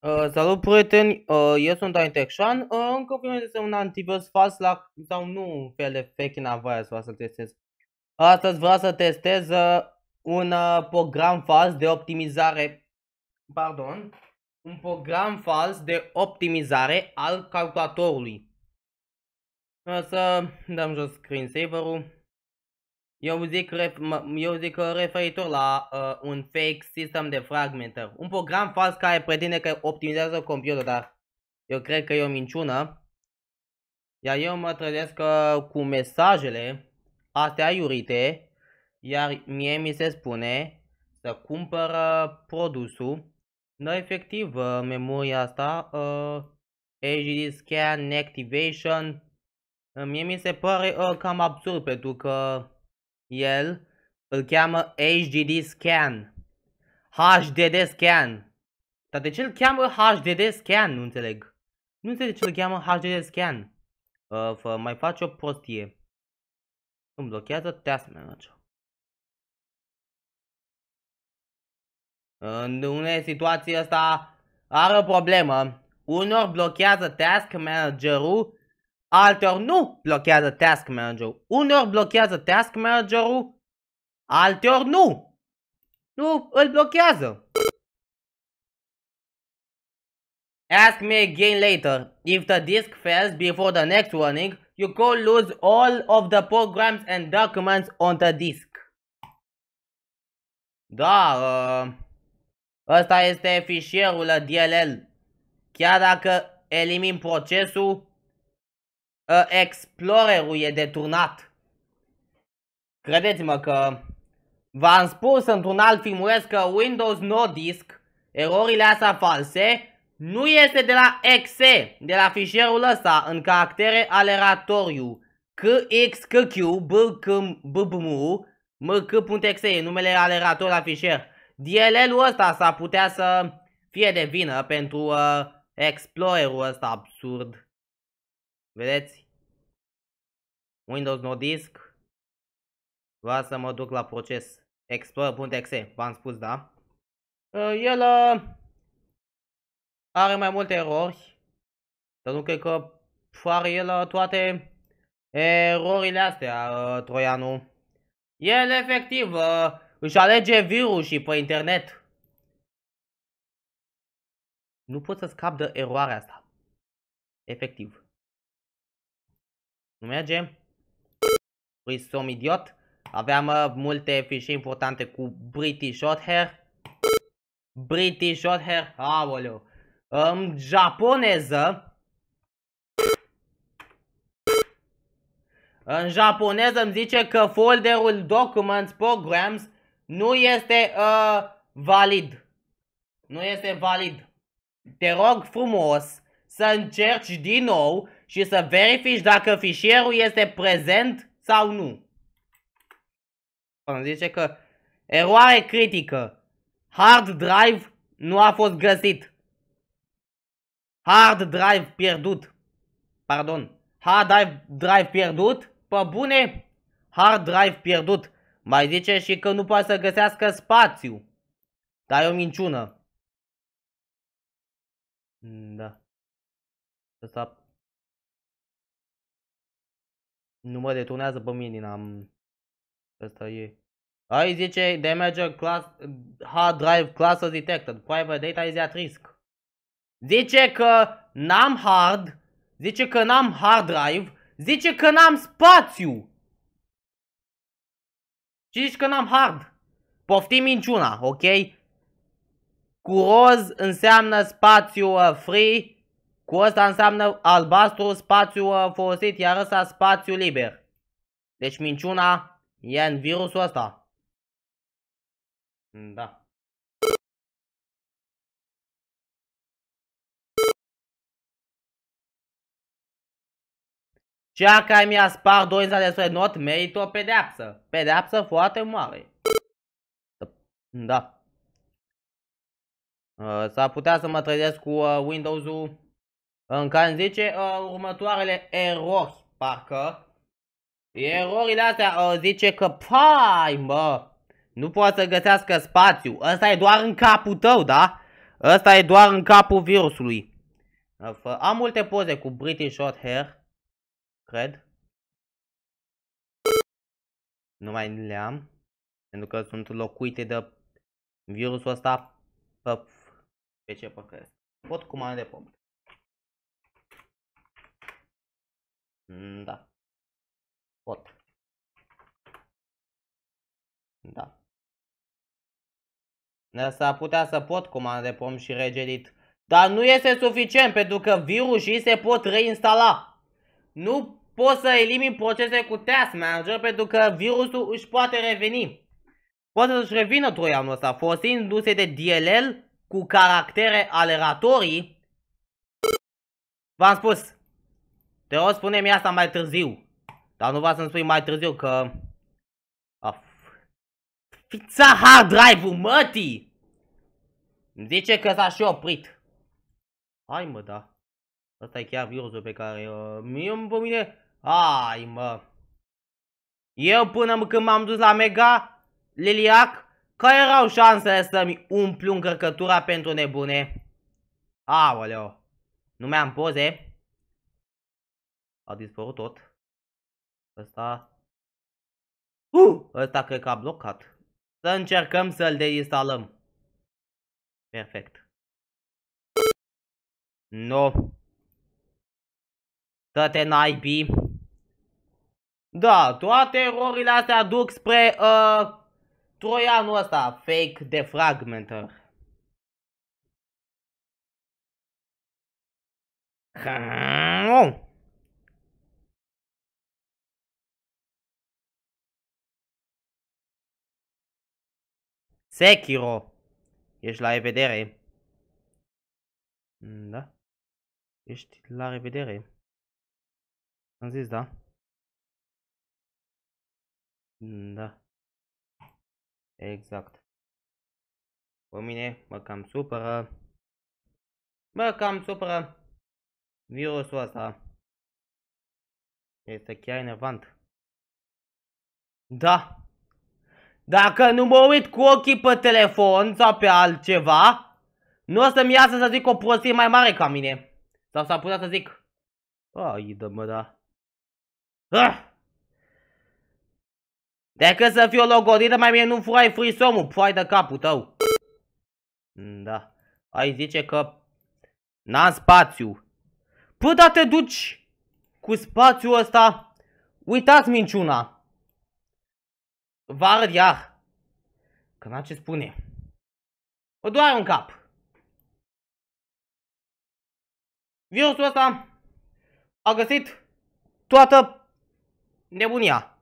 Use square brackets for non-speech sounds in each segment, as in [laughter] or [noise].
Uh, salut prieteni, uh, eu sunt Aintexan, uh, încă primesc este un antivirus fals la, sau nu de fake să vreau să testez. Astăzi vreau să testez uh, un uh, program fals de optimizare, pardon, un program fals de optimizare al calculatorului. O să dăm jos screensaver-ul. Eu zic, ref, eu zic referitor la uh, un fake system de fragmentări. Un program fals care pretinde că optimizează computerul, dar eu cred că e o minciună. Iar eu mă trezesc cu mesajele astea iurite, iar mie mi se spune să cumpăr uh, produsul. Nu efectiv, uh, memoria asta, uh, HD Scan Activation, uh, mie mi se pare uh, cam absurd pentru că el îl cheamă HDD Scan. HDD Scan. Dar de ce îl cheamă HDD Scan? Nu înțeleg. Nu înțeleg de ce îl cheamă HDD Scan. Uh, mai face o prostie. Îmi blochează task manager. În unele situații asta are o problemă. Unor blochează task managerul Alteori nu blochează Task Manager-ul. Uneori blochează Task Manager-ul, alteori nu. Nu, îl blochează. Ask me again later. If the disk fails before the next warning, you could lose all of the programs and documents on the disk. Da, uh, ăsta este fișierul DLL. Chiar dacă elimin procesul, Ă, explorerul e deturnat. Credeți-mă că v-am spus într-un alt filmuleț că Windows No Disk, erorile astea false, nu este de la exe, de la fișierul ăsta, în caractere aleratoriu. QXQQ, BKBMU, MK.exe, e numele alerator la fișier. DLL-ul ăsta s-ar putea să fie de vină pentru uh, explorerul ăsta absurd. Vedeți? Windows no disk. vă să mă duc la proces explorer.exe, v-am spus, da? Ă, el ă, are mai multe erori, dar nu cred că are el ă, toate erorile astea, Troianu. El efectiv își alege și pe internet. Nu pot să scap de eroarea asta. Efectiv. Nu merge? Ui, păi, som idiot. Aveam uh, multe fișe importante cu British Short Hair. British Short Hair. Aoleu. În japoneză. În japoneză îmi zice că folderul Documents Programs nu este uh, valid. Nu este valid. Te rog frumos să încerci din nou și să verifici dacă fișierul este prezent sau nu. Îmi zice că eroare critică. Hard drive nu a fost găsit. Hard drive pierdut. Pardon. Hard drive, drive pierdut. Pă bune, hard drive pierdut. Mai zice și că nu poate să găsească spațiu. Dar e o minciună. Da. Ăsta nu mă returnează pe mine, n-am... Asta e. Ai zice Damager class, Hard Drive Class Detected, Private Data is at risk. Zice că n-am hard, zice că n-am hard drive, zice că n-am spațiu. Și zici că n-am hard. Poftim minciuna, ok? Cu roz înseamnă spațiu uh, free, cu asta înseamnă albastru spațiu uh, folosit, iar ăsta spațiu liber. Deci minciuna e în virusul ăsta. Mm, da. Cea care mi-a spart doința de not merită o pedeapsă. Pedeapsă foarte mare. Da. Uh, s-ar putea să mă trezesc cu uh, Windows-ul în care zice uh, următoarele erori, parcă. Erorile astea uh, zice că, pai mă, nu poate să găsească spațiu. Ăsta e doar în capul tău, da? Ăsta e doar în capul virusului. Ă, am multe poze cu British Short Hair, cred. Nu mai le am, pentru că sunt locuite de virusul ăsta pe, pe ce păcăresc? Pot cu mare de pământ. Mm, da. Pot. Da. s a putea să pot comandă pom și regedit. Dar nu este suficient pentru că virusii se pot reinstala. Nu poți să elimini procese cu Task Manager pentru că virusul își poate reveni. Poate să-și revină troianul ăsta folosindu-se de DLL cu caractere aleratorii. V-am spus, te rog, spune mi asta mai târziu. Dar nu va să-mi spui mai târziu că... Of. Fița hard drive-ul, măti! Îmi zice că s-a și oprit. Hai mă, da. Asta e chiar virusul pe care... Uh, mie pe mine... Hai mă. Eu până când m-am dus la Mega, Liliac, că erau șansele să-mi umplu încărcătura pentru nebune? Aoleo, nu mi-am poze? A dispărut tot. Ăsta... Uh! Ăsta cred că a blocat. Să încercăm să-l deinstalăm. Perfect. No. Dă-te naibii. Da, toate erorile astea duc spre uh, troianul ăsta, fake fragmentar. Ha, Sekiro. Ești la revedere. Mm, da? Ești la revedere. Am zis, da? Mm, da. Exact. Pe mine mă cam supără. Mă cam supără virusul ăsta. Este chiar enervant. Da! Dacă nu mă uit cu ochii pe telefon sau pe altceva, nu o să-mi iasă să zic o prostie mai mare ca mine. Sau s-ar putea să zic. Ai, dă mă, da. Ah! Dacă să fiu logodită, mai bine nu furai frisomul, furai de capul tău. Mm, da. Ai zice că n-am spațiu. Păi, da te duci cu spațiul ăsta. Uitați minciuna. Vă arăt iar. Că ce spune. O doare un cap. Virusul ăsta a găsit toată nebunia.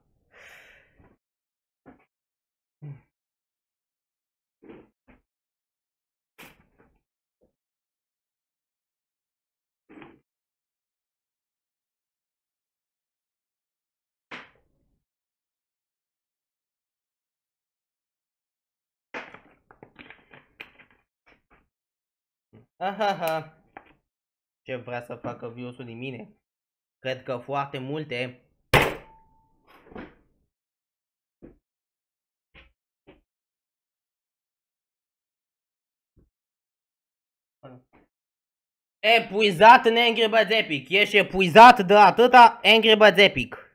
Ahaha. Ce vrea să facă virusul din mine? Cred că foarte multe Epuizat în Angry Birds Epic. Ești epuizat de atâta Angry Birds Epic.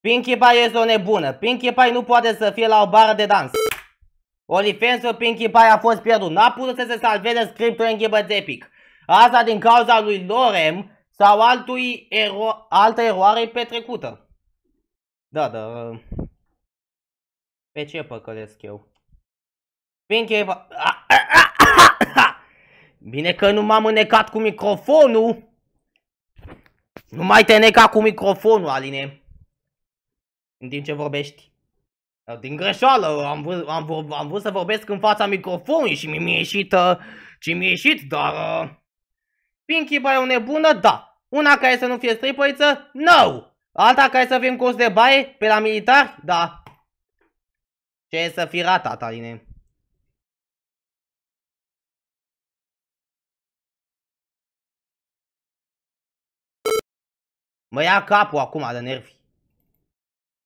Pinkie Pie este o nebună. Pinkie Pie nu poate să fie la o bară de dans. Olifensul Pinkie Pie a fost pierdut. N-a putut să se salveze scriptul în epic. Asta din cauza lui Lorem sau altui ero altă eroare petrecută. Da, da. Ă, pe ce păcălesc eu? Pinkie Pie... Bine că nu m-am înecat cu microfonul. Nu mai te neca cu microfonul, Aline în timp ce vorbești. Din greșeală, am, vrut, am, am vrut să vorbesc în fața microfonului și mi-a ieșit, uh, și mi-a ieșit, dar... Uh, Pinky Pinky e o nebună? Da. Una care să nu fie stripăriță? No! Alta care să fie în curs de baie? Pe la militar? Da. Ce să fii ratat, Aline? Mă ia capul acum de nervi.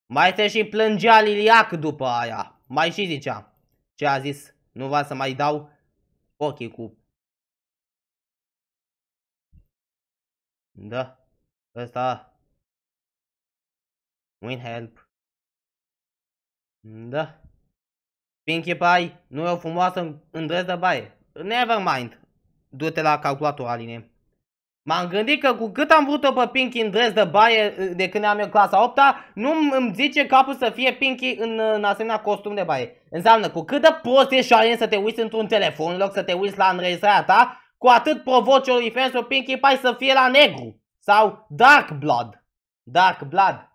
Mai se și plângea Liliac după aia. Mai și zicea. Ce a zis? Nu va să mai dau ochii cu... Da. Ăsta... Win help. Da. Pinkie Pie nu e o frumoasă îndrăz de baie. Never mind. Du-te la calculator, Aline. M-am gândit că cu cât am vrut-o pe Pinky în dress de baie uh, de când am eu clasa 8 -a, nu îmi zice capul să fie Pinky în, uh, în asemenea costum de baie. Înseamnă cu cât de prost ești Șoaien să te uiți într-un telefon în loc să te uiți la înregistrarea ta, cu atât provoci o diferență Pinky Pie să fie la negru. Sau Dark Blood. Dark Blood.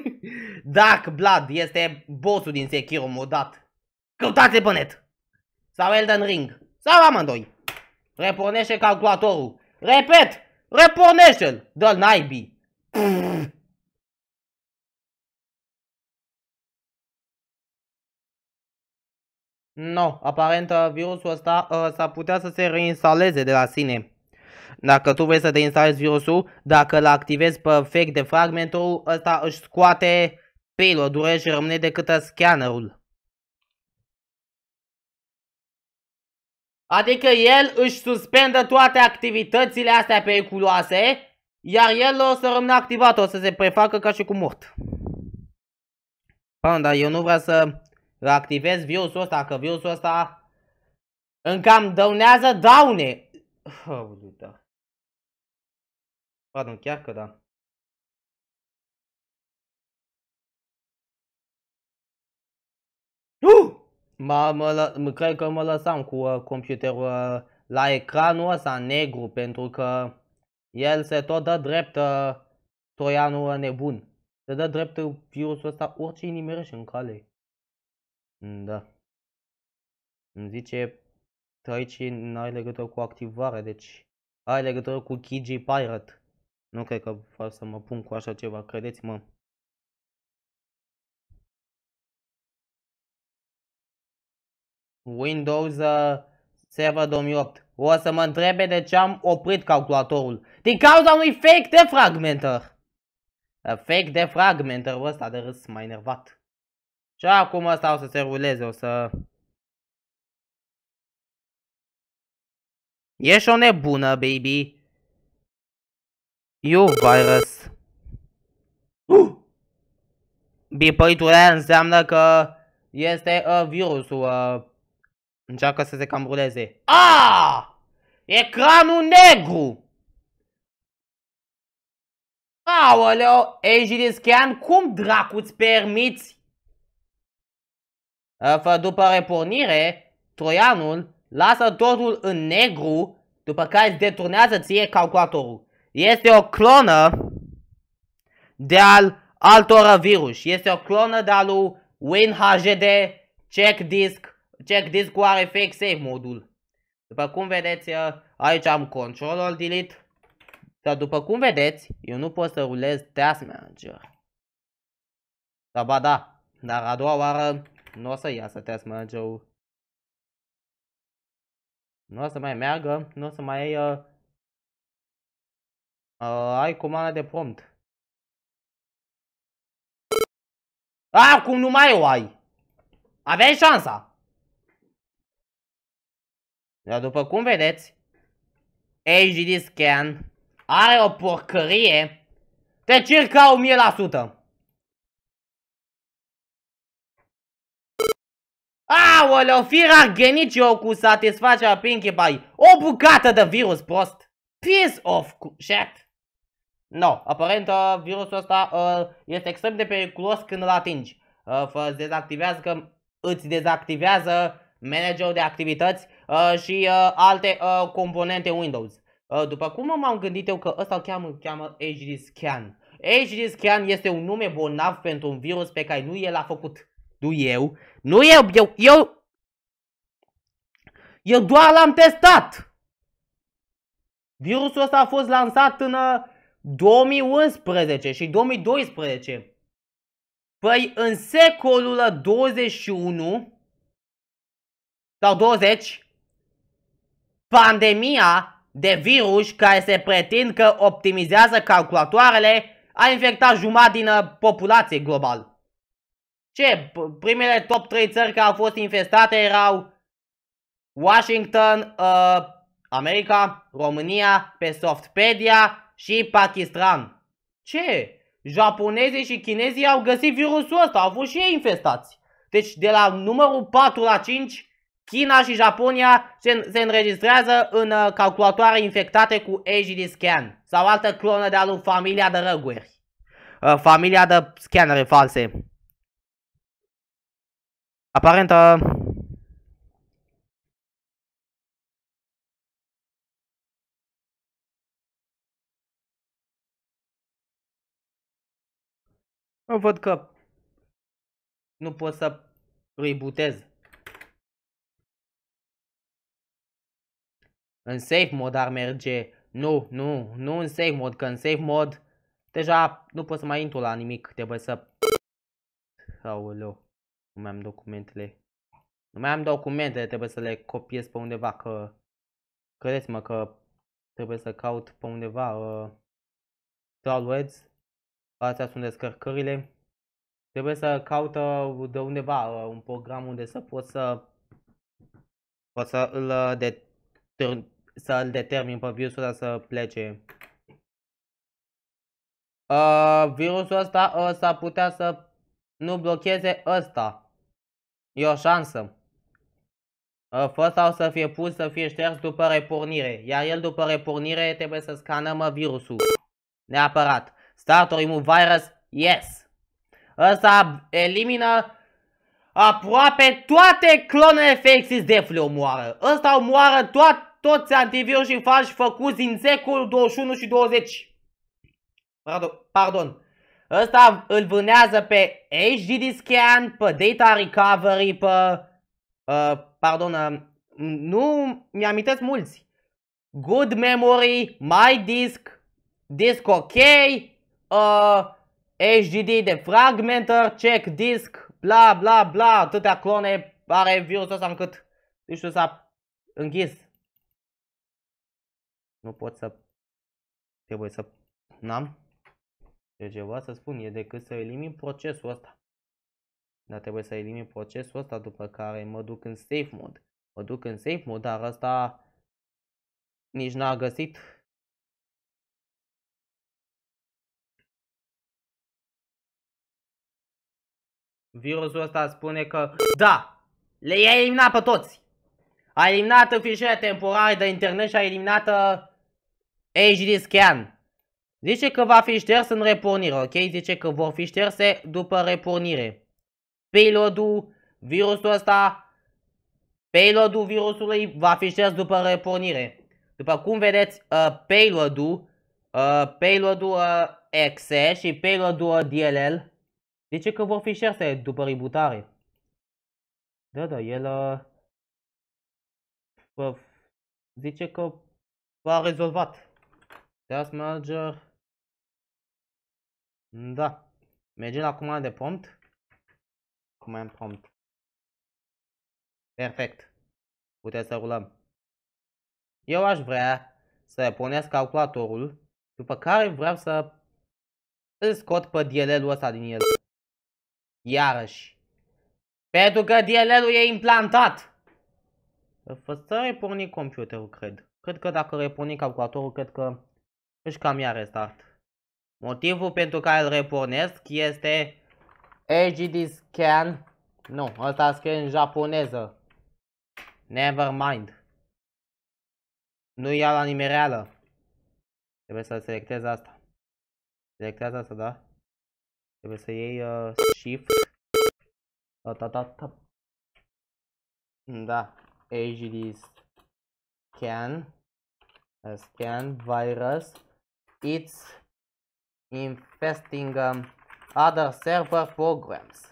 [laughs] Dark Blood este bossul din Sekiro modat. Căutați-l pe net. Sau Elden Ring. Sau amândoi. Repornește calculatorul. Repet, Repornește-l! Dă-l naibii! No, aparent uh, virusul ăsta uh, s-ar putea să se reinstaleze de la sine. Dacă tu vrei să deinstalezi virusul, dacă îl activezi perfect de fragmentul, ăsta își scoate payload-urile și rămâne decât scannerul. Adică el își suspendă toate activitățile astea periculoase, iar el o să rămână activat, o să se prefacă ca și cu mort. Pardon, dar eu nu vreau să reactivez virusul ăsta, că virusul ăsta îmi cam dăunează daune. Oh, da. Pardon, chiar că da. Uh! Mă, mă, mă, cred că mă lăsam cu uh, computerul uh, la ecranul ăsta negru pentru că el se tot dă drept uh, troianul uh, nebun. Se dă drept uh, virusul ăsta orice nimerește în cale. Mm, da. Îmi zice aici n-ai legătură cu activare, deci ai legătură cu KG Pirate. Nu cred că fac să mă pun cu așa ceva, credeți-mă. Windows uh, Server 2008. O să mă întrebe de ce am oprit calculatorul. Din cauza unui fake de A fake defragmenter ăsta de râs mai nervat. Și acum ăsta o să se ruleze, o să... Ești o nebună, baby. You virus. Uh! Bipăritul înseamnă că este uh, virusul uh, Încearcă să se cambruleze. A! Ecranul negru! Aoleo, Angelis Scan, cum dracu îți permiți? Fă după repornire, Troianul lasă totul în negru, după care îți deturnează ție calculatorul. Este o clonă de al altor virus. Este o clonă de al lui WinHGD Check Disk Check cu are fake save modul. După cum vedeți, uh, aici am control delete. Dar după cum vedeți, eu nu pot să rulez task manager. Dar ba da, dar a doua oară nu o să iasă task manager-ul. Nu o să mai meargă, nu o să mai ai, uh, uh, ai comanda de prompt. Acum nu mai o ai. Aveai șansa. Dar după cum vedeți, HDD Scan are o porcărie de circa 1000%. Aoleo, fira eu cu satisfacerea Pinkie Pie. O bucată de virus prost. Piece of shit. No, aparent uh, virusul ăsta uh, este extrem de periculos când îl atingi. Uh, îți dezactivează, că îți dezactivează managerul de activități Uh, și uh, alte uh, componente Windows. Uh, după cum m-am gândit eu că ăsta îl cheamă, îl cheamă HD Scan. HD Scan este un nume bolnav pentru un virus pe care nu el a făcut. Nu eu. Nu eu, eu, eu, eu doar l-am testat. Virusul ăsta a fost lansat în 2011 uh, și 2012. Păi în secolul 21 sau 20 Pandemia de virus care se pretind că optimizează calculatoarele a infectat jumătate din uh, populație global. Ce? Primele top 3 țări care au fost infestate erau Washington, uh, America, România, pe Softpedia și Pakistan. Ce? Japonezii și chinezii au găsit virusul ăsta, au fost și ei infestați. Deci de la numărul 4 la 5 China și Japonia se, se înregistrează în uh, calculatoare infectate cu AGD Scan sau altă clonă de alu familia de răguri. Uh, familia de scanere false. Aparent... Eu uh, văd că nu pot să rebootez. În safe mode ar merge. Nu, nu, nu în safe mode, că în safe mode deja nu pot să mai intru la nimic. Trebuie să... Aoleu, nu mai am documentele. Nu mai am documentele, trebuie să le copiez pe undeva, că... Credeți-mă că trebuie să caut pe undeva. Uh... Downloads. Astea sunt descărcările. Trebuie să caută uh, de undeva uh, un program unde să pot să pot să îl uh, de să-l determin pe virusul ăla să plece. Uh, virusul ăsta uh, s a putea să nu blocheze ăsta. E o șansă. Uh, fă sau să fie pus să fie șters după repornire, iar el după repornire trebuie să scanăm virusul. Neapărat. Start remove virus? Yes! Ăsta elimină aproape toate clonele fake de omoară. Ăsta omoară toate toți antivirus și falși făcuți din secolul 21 și 20. Pardon. Ăsta îl vânează pe HDD Scan, pe Data Recovery, pe... Uh, pardon, uh, nu mi-amintesc mulți. Good Memory, My Disk, Disk OK, uh, ă, HDD de Fragmenter, Check Disk, bla bla bla, atâtea clone are virusul ăsta încât, nu știu, s-a închis nu pot să... Trebuie să... N-am de ceva să spun, e decât să elimin procesul ăsta. Dar trebuie să elimin procesul ăsta după care mă duc în safe mode. Mă duc în safe mode, dar asta nici n-a găsit Virusul ăsta spune că da, le ai eliminat pe toți. A eliminat fișiere temporare de internet și a eliminat uh, HD Scan. Zice că va fi șters în repornire, ok? Zice că vor fi șterse după repornire. Payload-ul, virusul ăsta, payload-ul virusului va fi șters după repornire. După cum vedeți, uh, payload-ul, uh, payload-ul uh, exe și payload-ul uh, DLL, zice că vor fi șterse după rebootare. Da, da, el uh, zice că v-a rezolvat manager, Da. Mergem la comanda de prompt. Command prompt. Perfect. Puteți să rulăm. Eu aș vrea să punesc calculatorul, după care vreau să îl scot pe DLL-ul ăsta din el. Iarăși. Pentru că DLL-ul e implantat. Să reporni computerul, cred. Cred că dacă reporni calculatorul, cred că își deci cam ia restart. Motivul pentru care îl repornesc este AGD scan. Nu, ăsta scrie în japoneză. Never mind. Nu ia la nimereală. Trebuie să selectez asta. Selectează asta, da? Trebuie să iei uh, shift. Da, da, da, da. Da. AGD scan. Scan virus it's infesting um, other server programs.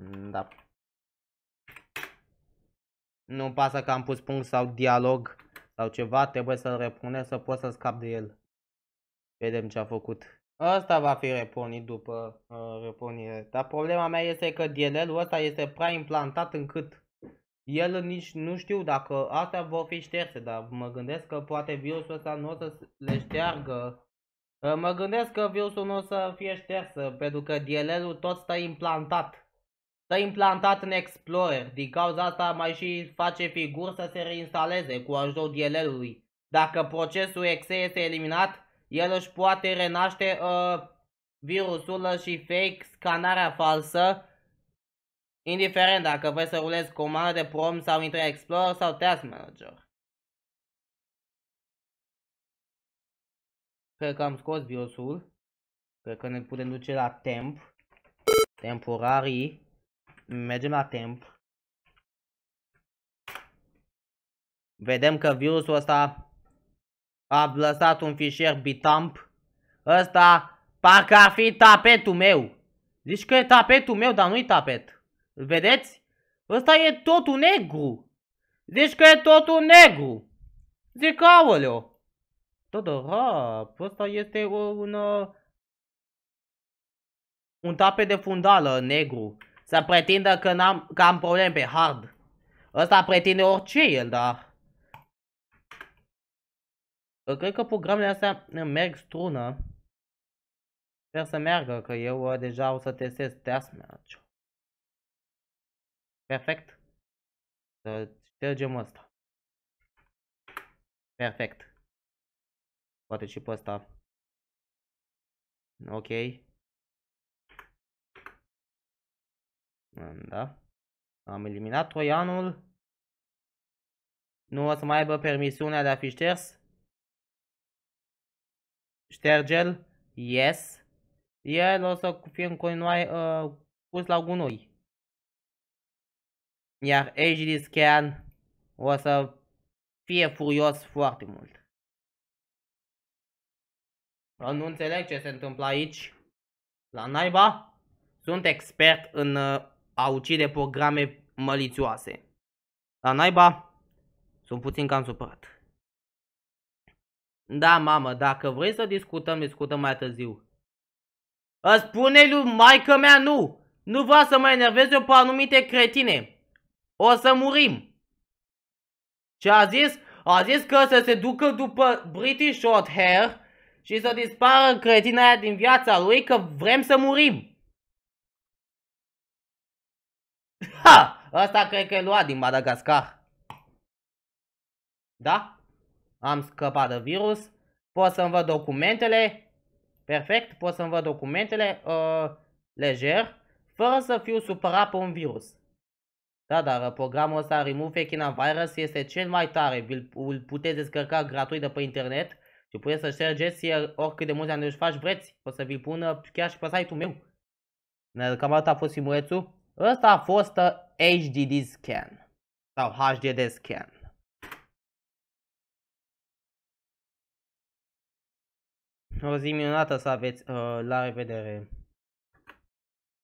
Mm, da. Nu pasă că am pus punct sau dialog sau ceva, trebuie să-l repune să pot să scap de el. Vedem ce a făcut. Asta va fi reponit după uh, reponire. Dar problema mea este că DLL-ul ăsta este prea implantat încât el nici nu știu dacă astea vor fi șterse, dar mă gândesc că poate virusul ăsta nu o să le șteargă. Ă, mă gândesc că virusul nu o să fie șters, ă, pentru că DLL-ul tot stă implantat. Stă implantat în Explorer, din cauza asta mai și face figuri să se reinstaleze cu ajutorul DLL-ului. Dacă procesul exe este eliminat, el își poate renaște uh, virusul și fake, scanarea falsă, indiferent dacă vrei să rulezi comandă de prom sau intre Explorer sau Task Manager. Cred că am scos biosul. Cred că ne putem duce la temp. Temporarii. Mergem la temp. Vedem că virusul ăsta a lăsat un fișier bitamp. Ăsta parcă ar fi tapetul meu. Zici că e tapetul meu, dar nu-i tapet. Vedeți? Ăsta e totul negru. Zici că e totul negru. Zic, aoleo. Todorap, ăsta este o, un... Uh, un tape de fundală negru. Să pretindă că, am că am probleme pe hard. Ăsta pretinde orice el, dar... Cred că programele astea merg strună. Sper să meargă, că eu uh, deja o să testez test match. Perfect. Să ștergem asta. Perfect. Poate și pe ăsta. Ok. Mm, da. Am eliminat troianul. Nu o să mai aibă permisiunea de a fi șters. Ștergel. Yes. El o să fie în continuare uh, pus la gunoi. Iar HD Scan o să fie furios foarte mult. Nu înțeleg ce se întâmplă aici. La naiba? Sunt expert în uh, a ucide programe mălițioase. La naiba? Sunt puțin cam supărat. Da, mamă, dacă vrei să discutăm, discutăm mai târziu. Îți spune lui maică mea nu! Nu vreau să mă enervez eu pe anumite cretine o să murim. Și a zis, a zis că să se ducă după British Short Hair și să dispară cretina aia din viața lui că vrem să murim. [laughs] Ha! asta cred că e luat din Madagascar. Da? Am scăpat de virus. Pot să-mi văd documentele. Perfect, pot să-mi văd documentele uh, lejer, fără să fiu supărat pe un virus. Da, dar programul ăsta Remove Echina Virus este cel mai tare. Îl puteți descărca gratuit de pe internet și puteți să ștergeți oricât de mulți ani își faci vreți. O să vi-l pună chiar și pe site-ul meu. Cam atât a fost simulețul. Ăsta a fost HDD uh, Scan sau HDD Scan. O zi minunată să aveți. Uh, la revedere!